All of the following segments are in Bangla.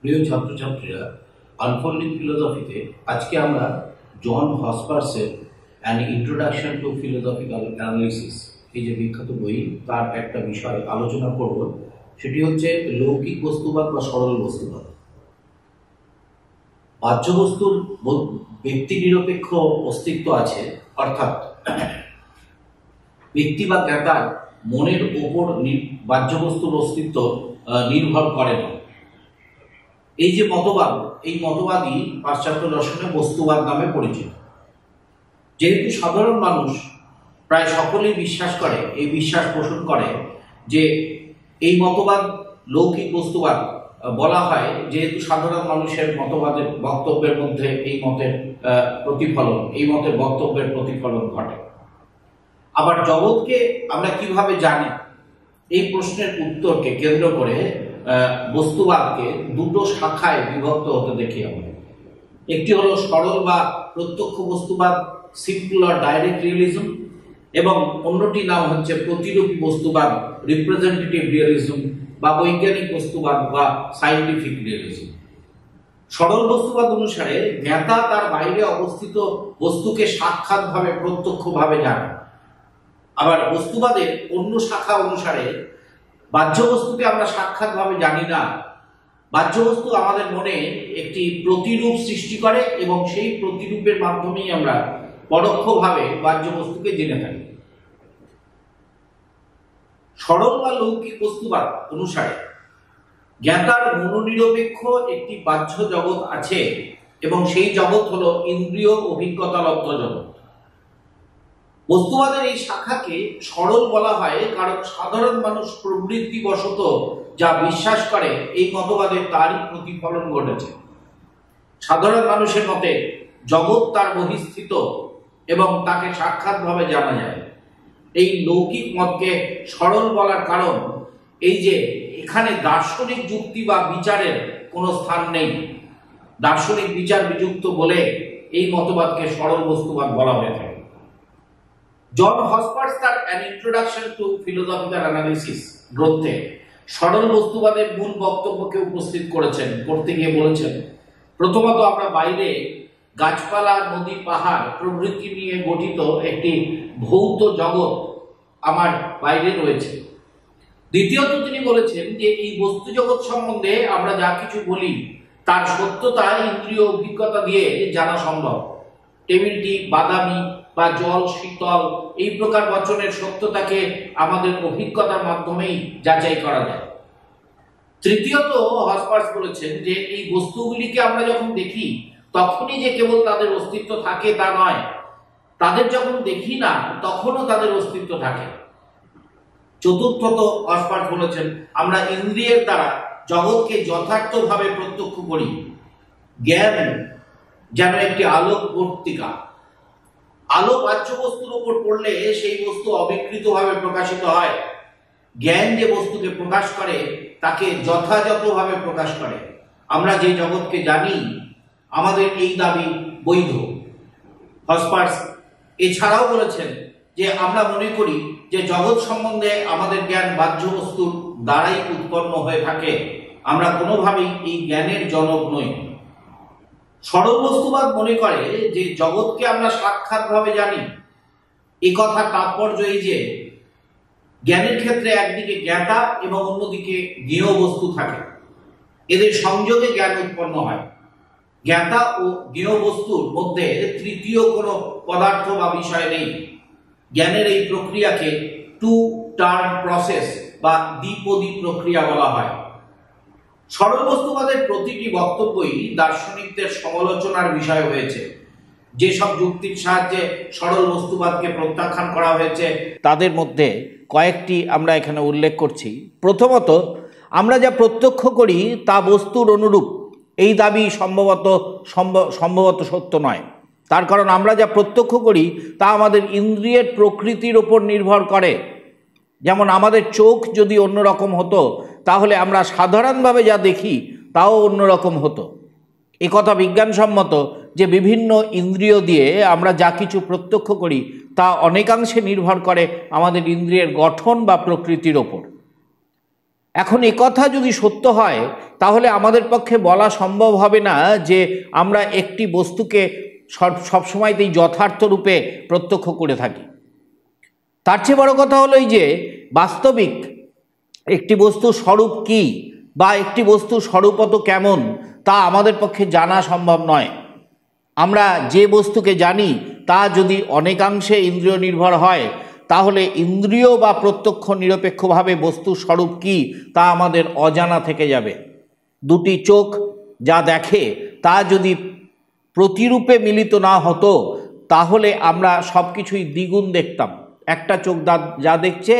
প্রিয় ছাত্রছাত্রীরা আনফোল্ডিং ফিলোসফিতে আজকে আমরা জন হসপার্সের an introduction to philosophical analysis এই যে বিখ্যাত বই তার একটা বিষয় আলোচনা করব সেটি হচ্ছে লৌকিক বস্তুবাদ বা সরল বস্তুবাদ বাহ্য বস্তুর ব্যক্তি নিরপেক্ষ অস্তিত্ব আছে অর্থাৎ ব্যক্তি বা জ্ঞাতার মনের ওপর বাহ্যবস্তুর অস্তিত্ব নির্ভর করে না এই যে মতবাদ এই মতবাদই পাশ্চাত্য দর্শনে বস্তুবাদ নামে পরিচিত যেহেতু সাধারণ মানুষ প্রায় সকলেই বিশ্বাস করে এই বিশ্বাস পোষণ করে যে এই মতবাদ লৌকিক বস্তুবাদ বলা হয় যেহেতু সাধারণ মানুষের মতবাদের বক্তব্যের মধ্যে এই মতের প্রতিফলন এই মতের বক্তব্যের প্রতিফলন ঘটে আবার জগৎকে আমরা কিভাবে জানি এই প্রশ্নের উত্তরকে কেন্দ্র করে বস্তুবাদকে দুটো শাখায় বিভক্ত হতে দেখি আমরা একটি হলো সরল বা প্রত্যক্ষ বস্তুবাদ সিম্পুলার ডাইরেক্ট রিয়েলিজম এবং অন্যটি নাম হচ্ছে প্রতিরূপ বস্তুবাদ রিপ্রেজেন্টেটিভ রিয়েলিজম বা বৈজ্ঞানিক বস্তুবাদ বা সাইন্টিফিক রিয়েলিজম সরল বস্তুবাদ অনুসারে জ্ঞাতা তার বাইরে অবস্থিত বস্তুকে সাক্ষাৎভাবে প্রত্যক্ষভাবে জানে আবার বস্তুবাদের অন্য শাখা অনুসারে বাহ্য বস্তুকে আমরা সাক্ষাৎভাবে জানি না বাহ্য বস্তু আমাদের মনে একটি প্রতিরূপ সৃষ্টি করে এবং সেই প্রতিরূপের মাধ্যমেই আমরা পরোক্ষভাবে বাহ্য বস্তুকে জেনে থাকি সরল বা লৌকিক বস্তুবাদ অনুসারে জ্ঞাতার মনোনিরপেক্ষ একটি বাহ্য জগৎ আছে এবং সেই জগৎ হল ইন্দ্রিয় অভিজ্ঞতালব্ধ জগৎ বস্তুবাদের এই শাখাকে সরল বলা হয় কারণ সাধারণ মানুষ প্রবৃত্তিবশত যা বিশ্বাস করে এই মতবাদের তারই প্রতিফলন ঘটেছে সাধারণ মানুষের মতে জগৎ তার বহিস্থিত এবং তাকে সাক্ষাৎভাবে জানা যায় এই লৌকিক মতকে সরল বলার কারণ এই যে এখানে দার্শনিক যুক্তি বা বিচারের কোনো স্থান নেই দার্শনিক বিচার বিযুক্ত বলে এই মতবাদকে সরল বস্তুবাদ বলা হয়ে থাকে জন হসপার্স তার an introduction to philosophical analysis গ্রন্থে সরল বস্তুবাদের মূল বক্তব্যকে উপস্থিত করেছেন করতে গিয়ে বলেছেন প্রথমত আমরা বাইরে গাছপালা নদী পাহাড় প্রভৃতি নিয়ে গঠিত একটি ভৌত জগৎ আমার বাইরে রয়েছে দ্বিতীয়ত তিনি বলেছেন যে এই বস্তু জগৎ সম্বন্ধে আমরা যা কিছু বলি তার সত্যতা ইন্দ্রিয় অভিজ্ঞতা দিয়ে জানা সম্ভব টেবিলটি বাদামি বা জল শীতল এই প্রকার বচনের সত্যতাকে আমাদের অভিজ্ঞতার মাধ্যমেই যাচাই করা যায় তৃতীয়ত হসপার্স বলেছেন যে এই বস্তুগুলিকে আমরা যখন দেখি তখনই যে কেবল তাদের অস্তিত্ব থাকে তা নয় তাদের যখন দেখি না তখনও তাদের অস্তিত্ব থাকে চতুর্থত হসপার্স বলেছেন আমরা ইন্দ্রিয়ের দ্বারা জগৎকে যথার্থভাবে প্রত্যক্ষ করি জ্ঞান যেন একটি আলোক পত্রিকা আলো বাহ্য বস্তুর উপর পড়লে সেই বস্তু অবিকৃতভাবে প্রকাশিত হয় জ্ঞান যে বস্তুকে প্রকাশ করে তাকে যথাযথভাবে প্রকাশ করে আমরা যে জগৎকে জানি আমাদের এই দাবি বৈধ হসপার্স এছাড়াও বলেছেন যে আমরা মনে করি যে জগৎ সম্বন্ধে আমাদের জ্ঞান বাহ্য বস্তুর দ্বারাই উৎপন্ন হয়ে থাকে আমরা কোনোভাবেই এই জ্ঞানের জনক নই সর্ববস্তুবাদ মনে করে যে জগৎকে আমরা সাক্ষাৎভাবে জানি এ কথা তাৎপর্য এই যে জ্ঞানের ক্ষেত্রে একদিকে জ্ঞাতা এবং অন্যদিকে জ্ঞেয় বস্তু থাকে এদের সংযোগে জ্ঞান উৎপন্ন হয় জ্ঞাতা ও জ্ঞেয় বস্তুর মধ্যে তৃতীয় কোনো পদার্থ বা বিষয় নেই জ্ঞানের এই প্রক্রিয়াকে টু টার্ন প্রসেস বা দ্বিপদী প্রক্রিয়া বলা হয় সরলবস্তুবাদের প্রতিটি বক্তব্যই দার্শনিকদের সমালোচনার বিষয় হয়েছে যেসব যুক্তির সাহায্যে সরল বস্তুবাদকে প্রত্যাখ্যান করা হয়েছে তাদের মধ্যে কয়েকটি আমরা এখানে উল্লেখ করছি প্রথমত আমরা যা প্রত্যক্ষ করি তা বস্তুর অনুরূপ এই দাবি সম্ভবত সম্ভবত সত্য নয় তার কারণ আমরা যা প্রত্যক্ষ করি তা আমাদের ইন্দ্রিয়ের প্রকৃতির ওপর নির্ভর করে যেমন আমাদের চোখ যদি অন্যরকম হতো তাহলে আমরা সাধারণভাবে যা দেখি তাও অন্যরকম হতো এ কথা বিজ্ঞানসম্মত যে বিভিন্ন ইন্দ্রিয় দিয়ে আমরা যা কিছু প্রত্যক্ষ করি তা অনেকাংশে নির্ভর করে আমাদের ইন্দ্রিয়ের গঠন বা প্রকৃতির ওপর এখন এ কথা যদি সত্য হয় তাহলে আমাদের পক্ষে বলা সম্ভব হবে না যে আমরা একটি বস্তুকে সব সবসময়তেই যথার্থ রূপে প্রত্যক্ষ করে থাকি তার চেয়ে বড় কথা হলো এই যে বাস্তবিক একটি বস্তু স্বরূপ কি বা একটি বস্তু স্বরূপত কেমন তা আমাদের পক্ষে জানা সম্ভব নয় আমরা যে বস্তুকে জানি তা যদি অনেকাংশে ইন্দ্রিয় নির্ভর হয় তাহলে ইন্দ্রিয় বা প্রত্যক্ষ নিরপেক্ষভাবে বস্তু স্বরূপ কি তা আমাদের অজানা থেকে যাবে দুটি চোখ যা দেখে তা যদি প্রতিরূপে মিলিত না হতো তাহলে আমরা সব কিছুই দ্বিগুণ দেখতাম একটা চোখ যা দেখছে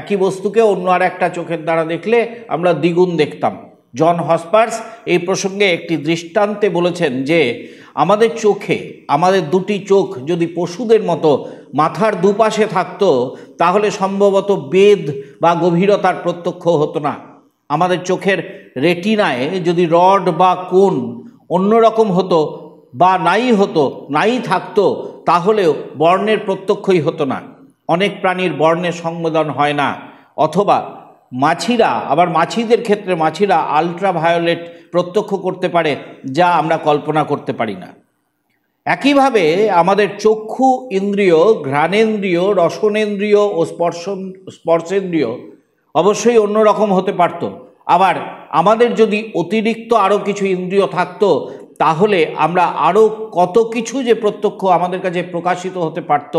একই বস্তুকে অন্য আর একটা চোখের দ্বারা দেখলে আমরা দ্বিগুণ দেখতাম জন হসপার্স এই প্রসঙ্গে একটি দৃষ্টান্তে বলেছেন যে আমাদের চোখে আমাদের দুটি চোখ যদি পশুদের মতো মাথার দুপাশে থাকত তাহলে সম্ভবত বেদ বা গভীরতার প্রত্যক্ষ হতো না আমাদের চোখের রেটিনায় যদি রড বা কোন অন্যরকম হতো বা নাই হতো নাই থাকতো তাহলেও বর্ণের প্রত্যক্ষই হতো না অনেক প্রাণীর বর্ণের সংবোধন হয় না অথবা মাছিরা আবার মাছিদের ক্ষেত্রে মাছিরা আলট্রাভায়োলেট প্রত্যক্ষ করতে পারে যা আমরা কল্পনা করতে পারি না একইভাবে আমাদের চক্ষু ইন্দ্রিয় ঘ্রাণেন্দ্রিয় রসনেন্দ্রিয় ও স্পর্শ স্পর্শেন্দ্রিয় অবশ্যই অন্যরকম হতে পারত আবার আমাদের যদি অতিরিক্ত আরও কিছু ইন্দ্রিয় থাকতো তাহলে আমরা আরও কত কিছু যে প্রত্যক্ষ আমাদের কাছে প্রকাশিত হতে পারত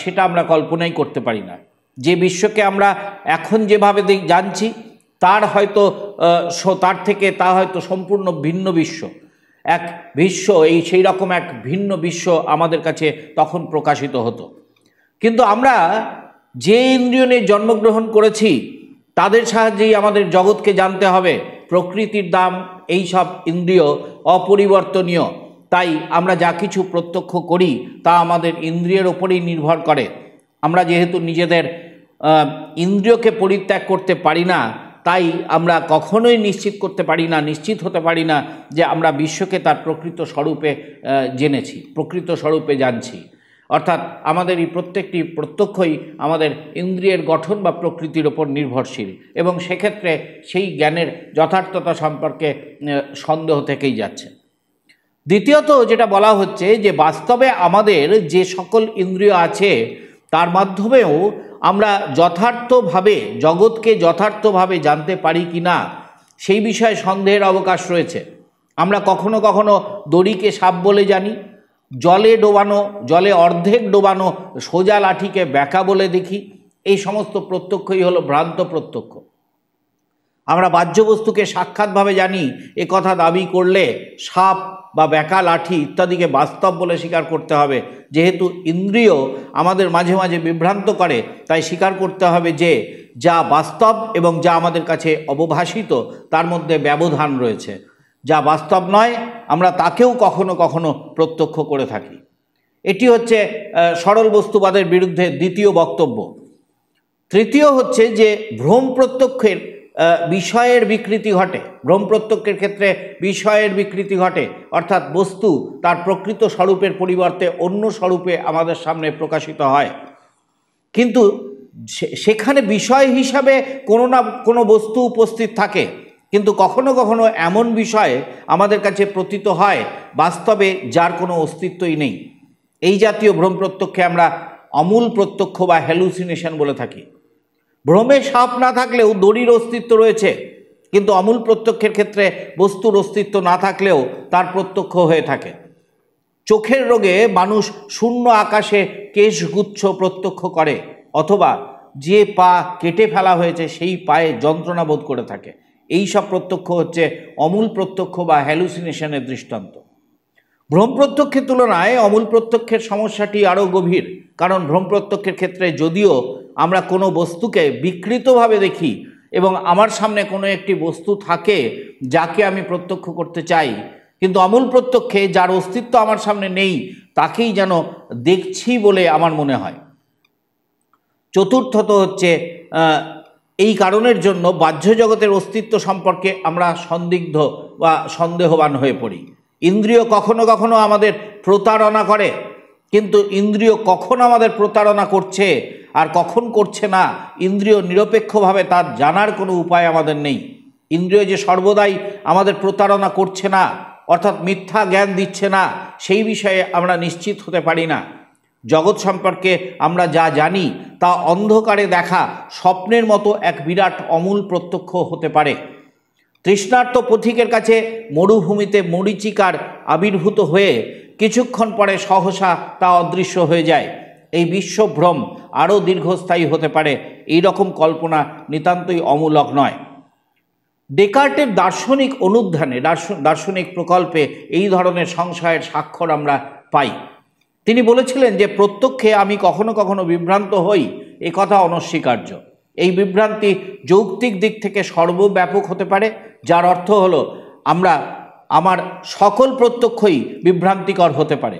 সেটা আমরা কল্পনাই করতে পারি না যে বিশ্বকে আমরা এখন যেভাবে জানছি তার হয়তো তার থেকে তা হয়তো সম্পূর্ণ ভিন্ন বিশ্ব এক বিশ্ব এই সেই রকম এক ভিন্ন বিশ্ব আমাদের কাছে তখন প্রকাশিত হতো কিন্তু আমরা যে ইন্দ্রিয় নিয়ে জন্মগ্রহণ করেছি তাদের সাহায্যেই আমাদের জগৎকে জানতে হবে প্রকৃতির দাম এই সব ইন্দ্রিয় অপরিবর্তনীয় তাই আমরা যা কিছু প্রত্যক্ষ করি তা আমাদের ইন্দ্রিয়ের ওপরেই নির্ভর করে আমরা যেহেতু নিজেদের ইন্দ্রিয়কে পরিত্যাগ করতে পারি না তাই আমরা কখনোই নিশ্চিত করতে পারি না নিশ্চিত হতে পারি না যে আমরা বিশ্বকে তার প্রকৃত স্বরূপে জেনেছি প্রকৃত স্বরূপে জানছি অর্থাৎ আমাদের এই প্রত্যেকটি প্রত্যক্ষই আমাদের ইন্দ্রিয়ের গঠন বা প্রকৃতির ওপর নির্ভরশীল এবং সেক্ষেত্রে সেই জ্ঞানের যথার্থতা সম্পর্কে সন্দেহ থেকেই যাচ্ছে দ্বিতীয়ত যেটা বলা হচ্ছে যে বাস্তবে আমাদের যে সকল ইন্দ্রিয় আছে তার মাধ্যমেও আমরা যথার্থভাবে জগৎকে যথার্থভাবে জানতে পারি কি না সেই বিষয়ে সন্দেহের অবকাশ রয়েছে আমরা কখনো কখনো দড়িকে সাপ বলে জানি জলে ডোবানো জলে অর্ধেক ডোবানো সোজা লাঠিকে ব্যাকা বলে দেখি এই সমস্ত প্রত্যক্ষই হলো ভ্রান্ত প্রত্যক্ষ আমরা বাহ্যবস্তুকে সাক্ষাৎভাবে জানি এ কথা দাবি করলে সাপ বা বেকা লাঠি ইত্যাদিকে বাস্তব বলে স্বীকার করতে হবে যেহেতু ইন্দ্রিয় আমাদের মাঝে মাঝে বিভ্রান্ত করে তাই স্বীকার করতে হবে যে যা বাস্তব এবং যা আমাদের কাছে অবভাষিত তার মধ্যে ব্যবধান রয়েছে যা বাস্তব নয় আমরা তাকেও কখনো কখনো প্রত্যক্ষ করে থাকি এটি হচ্ছে সরল বস্তুবাদের বিরুদ্ধে দ্বিতীয় বক্তব্য তৃতীয় হচ্ছে যে ভ্রম প্রত্যক্ষের বিষয়ের বিকৃতি ঘটে ভ্রম প্রত্যক্ষের ক্ষেত্রে বিষয়ের বিকৃতি ঘটে অর্থাৎ বস্তু তার প্রকৃত স্বরূপের পরিবর্তে অন্য স্বরূপে আমাদের সামনে প্রকাশিত হয় কিন্তু সেখানে বিষয় হিসাবে কোনো না কোনো বস্তু উপস্থিত থাকে কিন্তু কখনো কখনো এমন বিষয়ে আমাদের কাছে প্রতীত হয় বাস্তবে যার কোনো অস্তিত্বই নেই এই জাতীয় ভ্রম প্রত্যক্ষে আমরা অমূল প্রত্যক্ষ বা হ্যালুসিনেশন বলে থাকি ভ্রমে সাপ না থাকলেও দড়ির অস্তিত্ব রয়েছে কিন্তু অমূল প্রত্যক্ষের ক্ষেত্রে বস্তুর অস্তিত্ব না থাকলেও তার প্রত্যক্ষ হয়ে থাকে চোখের রোগে মানুষ শূন্য আকাশে কেশগুচ্ছ প্রত্যক্ষ করে অথবা যে পা কেটে ফেলা হয়েছে সেই পায়ে যন্ত্রণা বোধ করে থাকে এই সব প্রত্যক্ষ হচ্ছে অমূল প্রত্যক্ষ বা হ্যালুসিনেশনের দৃষ্টান্ত ভ্রম প্রত্যক্ষের তুলনায় অমূল প্রত্যক্ষের সমস্যাটি আরও গভীর কারণ ভ্রম প্রত্যক্ষের ক্ষেত্রে যদিও আমরা কোনো বস্তুকে বিকৃতভাবে দেখি এবং আমার সামনে কোনো একটি বস্তু থাকে যাকে আমি প্রত্যক্ষ করতে চাই কিন্তু অমূল প্রত্যক্ষে যার অস্তিত্ব আমার সামনে নেই তাকেই যেন দেখছি বলে আমার মনে হয় চতুর্থত হচ্ছে এই কারণের জন্য বাহ্য জগতের অস্তিত্ব সম্পর্কে আমরা সন্দিগ্ধ বা সন্দেহবান হয়ে পড়ি ইন্দ্রিয় কখনো কখনো আমাদের প্রতারণা করে কিন্তু ইন্দ্রিয় কখন আমাদের প্রতারণা করছে আর কখন করছে না ইন্দ্রিয় নিরপেক্ষভাবে তার জানার কোনো উপায় আমাদের নেই ইন্দ্রিয় যে সর্বদাই আমাদের প্রতারণা করছে না অর্থাৎ মিথ্যা জ্ঞান দিচ্ছে না সেই বিষয়ে আমরা নিশ্চিত হতে পারি না জগৎ সম্পর্কে আমরা যা জানি তা অন্ধকারে দেখা স্বপ্নের মতো এক বিরাট অমূল প্রত্যক্ষ হতে পারে তৃষ্ণার্ত পথিকের কাছে মরুভূমিতে মরিচিকার আবির্ভূত হয়ে কিছুক্ষণ পরে সহসা তা অদৃশ্য হয়ে যায় এই বিশ্বভ্রম আরও দীর্ঘস্থায়ী হতে পারে এই রকম কল্পনা নিতান্তই অমূলক নয় ডেকার্টের দার্শনিক অনুধানে দার্শনিক প্রকল্পে এই ধরনের সংশয়ের স্বাক্ষর আমরা পাই তিনি বলেছিলেন যে প্রত্যক্ষে আমি কখনো কখনো বিভ্রান্ত হই এ কথা অনস্বীকার্য এই বিভ্রান্তি যৌক্তিক দিক থেকে সর্বব্যাপক হতে পারে যার অর্থ হলো আমরা আমার সকল প্রত্যক্ষই বিভ্রান্তিকর হতে পারে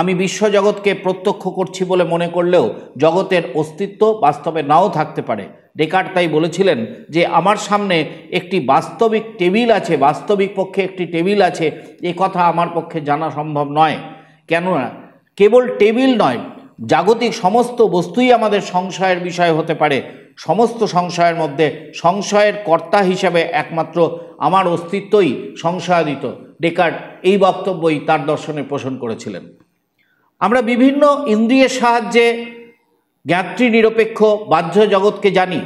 আমি বিশ্বজগৎকে প্রত্যক্ষ করছি বলে মনে করলেও জগতের অস্তিত্ব বাস্তবে নাও থাকতে পারে ডেকার্ট তাই বলেছিলেন যে আমার সামনে একটি বাস্তবিক টেবিল আছে বাস্তবিক পক্ষে একটি টেবিল আছে এ কথা আমার পক্ষে জানা সম্ভব নয় কেননা কেবল টেবিল নয় জাগতিক সমস্ত বস্তুই আমাদের সংশয়ের বিষয় হতে পারে সমস্ত সংশয়ের মধ্যে সংশয়ের কর্তা হিসাবে একমাত্র আমার অস্তিত্বই সংশয়াদিত ডেকার্ট এই বক্তব্যই তার দর্শনে পোষণ করেছিলেন আমরা বিভিন্ন ইন্দ্রিয়ের সাহায্যে জ্ঞাত্রী নিরপেক্ষ বাহ্য জগৎকে জানি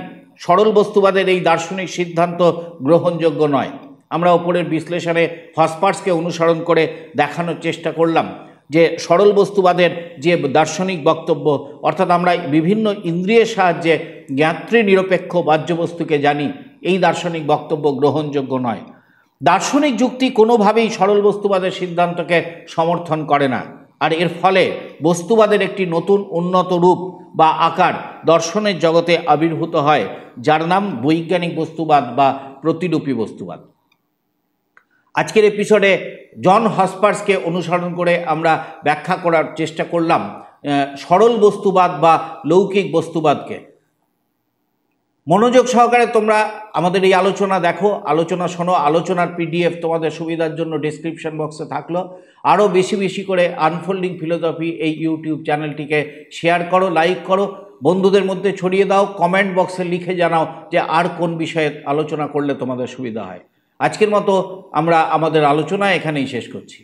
সরল বস্তুবাদের এই দার্শনিক সিদ্ধান্ত গ্রহণযোগ্য নয় আমরা ওপরের বিশ্লেষণে হসপার্সকে অনুসরণ করে দেখানোর চেষ্টা করলাম যে সরল বস্তুবাদের যে দার্শনিক বক্তব্য অর্থাৎ আমরা বিভিন্ন ইন্দ্রিয়ের সাহায্যে জ্ঞাত্রী নিরপেক্ষ বাহ্যবস্তুকে জানি এই দার্শনিক বক্তব্য গ্রহণযোগ্য নয় দার্শনিক যুক্তি কোনোভাবেই সরল বস্তুবাদের সিদ্ধান্তকে সমর্থন করে না আর এর ফলে বস্তুবাদের একটি নতুন উন্নত রূপ বা আকার দর্শনের জগতে আবির্ভূত হয় যার নাম বৈজ্ঞানিক বস্তুবাদ বা প্রতিরূপী বস্তুবাদ আজকের এপিসোডে জন হসপার্সকে অনুসরণ করে আমরা ব্যাখ্যা করার চেষ্টা করলাম সরল বস্তুবাদ বা লৌকিক বস্তুবাদকে মনোযোগ সহকারে তোমরা আমাদের এই আলোচনা দেখো আলোচনা শোনো আলোচনার পিডিএফ তোমাদের সুবিধার জন্য ডিসক্রিপশন বক্সে থাকলো আরও বেশি বেশি করে আনফোল্ডিং ফিলোসফি এই ইউটিউব চ্যানেলটিকে শেয়ার করো লাইক করো বন্ধুদের মধ্যে ছড়িয়ে দাও কমেন্ট বক্সে লিখে জানাও যে আর কোন বিষয়ে আলোচনা করলে তোমাদের সুবিধা হয় আজকের মতো আমরা আমাদের আলোচনা এখানেই শেষ করছি